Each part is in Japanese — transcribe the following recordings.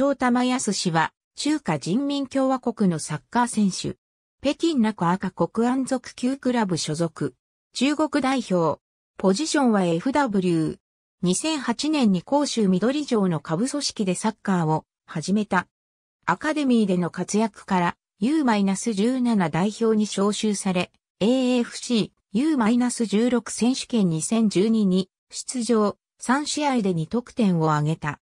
長玉康氏は、中華人民共和国のサッカー選手。北京中赤国安族級クラブ所属。中国代表。ポジションは FW。2008年に甲州緑城の下部組織でサッカーを始めた。アカデミーでの活躍から U-17 代表に招集され、AFC U-16 選手権2012に出場3試合で2得点を挙げた。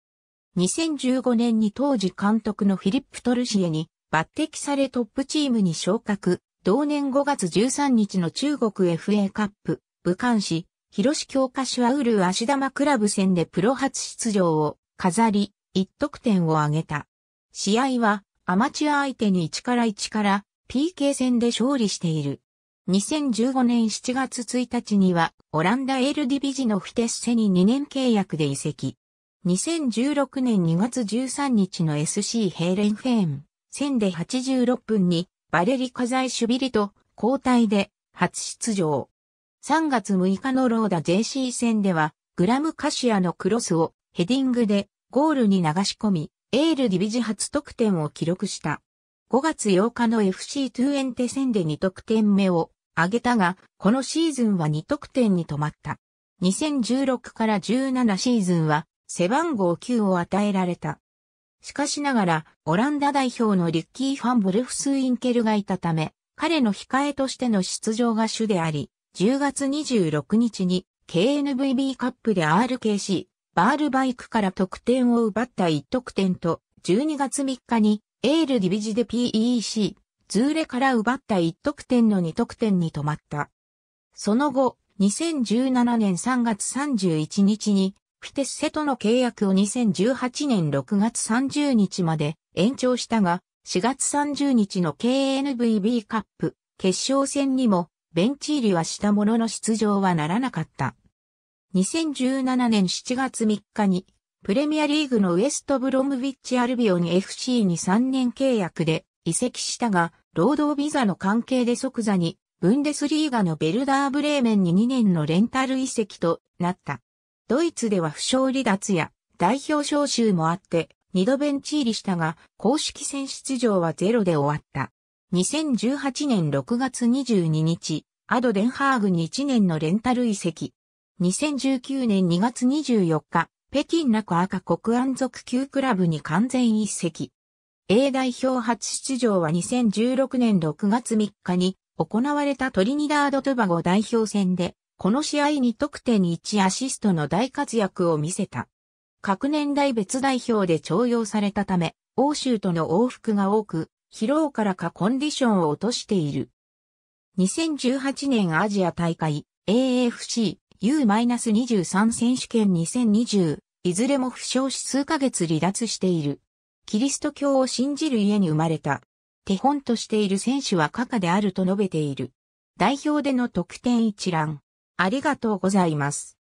2015年に当時監督のフィリップ・トルシエに抜擢されトップチームに昇格、同年5月13日の中国 FA カップ、武漢市、広市教科書はウル足玉クラブ戦でプロ初出場を飾り、1得点を挙げた。試合はアマチュア相手に1から1から PK 戦で勝利している。2015年7月1日にはオランダエルディビジのフィテッセに2年契約で移籍。2016年2月13日の SC ヘーレンフェーン戦で86分にバレリカザイシュビリと交代で初出場。3月6日のローダ JC 戦ではグラムカシアのクロスをヘディングでゴールに流し込み、エールディビジ初得点を記録した。5月8日の FC トゥエンテ戦で2得点目を挙げたが、このシーズンは2得点に止まった。2016から17シーズンは背番号9を与えられた。しかしながら、オランダ代表のリッキー・ファン・ブルフス・インケルがいたため、彼の控えとしての出場が主であり、10月26日に KNVB カップで RKC、バールバイクから得点を奪った1得点と、12月3日にエールディビジで PEC、ズーレから奪った1得点の2得点に止まった。その後、2017年3月31日にフィテッセとの契約を2018年6月30日まで延長したが、4月30日の KNVB カップ決勝戦にもベンチ入りはしたものの出場はならなかった。2017年7月3日にプレミアリーグのウエストブロムビッチアルビオン FC に3年契約で移籍したが、労働ビザの関係で即座にブンデスリーガのベルダーブレーメンに2年のレンタル移籍となった。ドイツでは負傷離脱や代表招集もあって、二度ベンチ入りしたが、公式戦出場はゼロで終わった。2018年6月22日、アド・デンハーグに1年のレンタル移籍。2019年2月24日、北京中赤国安族級クラブに完全移籍。A 代表初出場は2016年6月3日に行われたトリニダード・トバゴ代表戦でこの試合に得点1アシストの大活躍を見せた。各年代別代表で徴用されたため、欧州との往復が多く、疲労からかコンディションを落としている。2018年アジア大会 AFC U-23 選手権2020、いずれも負傷し数ヶ月離脱している。キリスト教を信じる家に生まれた。手本としている選手は過可であると述べている。代表での得点一覧。ありがとうございます。